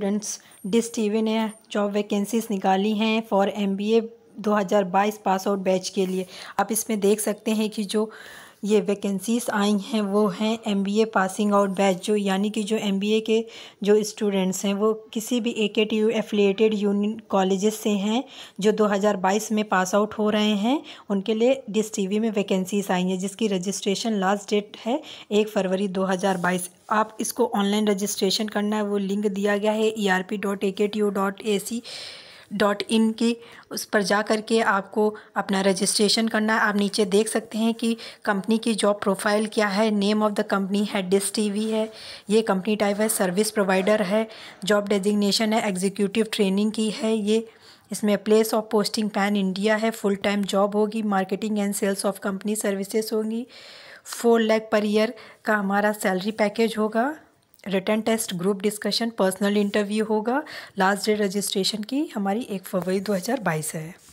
students dish TV ने job vacancies निकाली हैं for MBA 2022 pass out batch के लिए आप इसमें देख सकते हैं कि जो ये वैकेंसीज़ आई हैं वो हैं एमबीए पासिंग आउट बैच जो यानी कि जो एमबीए के जो स्टूडेंट्स हैं वो किसी भी A K T U affiliated union college से हैं जो 2022 में पास आउट हो रहे हैं उनके लिए डिस टी वी में वैकेंसीज़ आई हैं जिसकी रजिस्ट्रेशन लास्ट डेट है एक फरवरी 2022 आप इसको ऑनलाइन रजिस्ट्रेशन करना है वो लिंक दिया गया है E R P dot A K T U dot A C dot in की उस पर जा कर के आपको अपना रजिस्ट्रेशन करना है आप नीचे देख सकते हैं कि कंपनी की जॉब प्रोफाइल क्या है नेम ऑफ़ द कंपनी है डिस टी है ये कंपनी टाइप है सर्विस प्रोवाइडर है जॉब डेजिग्नेशन है एग्जीक्यूटिव ट्रेनिंग की है ये इसमें place of posting pan India है फुल टाइम जॉब होगी marketing and sales of company services होंगी फोर लैख पर ईयर का हमारा सैलरी पैकेज होगा written test group discussion personal interview होगा लास्ट डेट रजिस्ट्रेशन की हमारी एक फरवरी 2022 है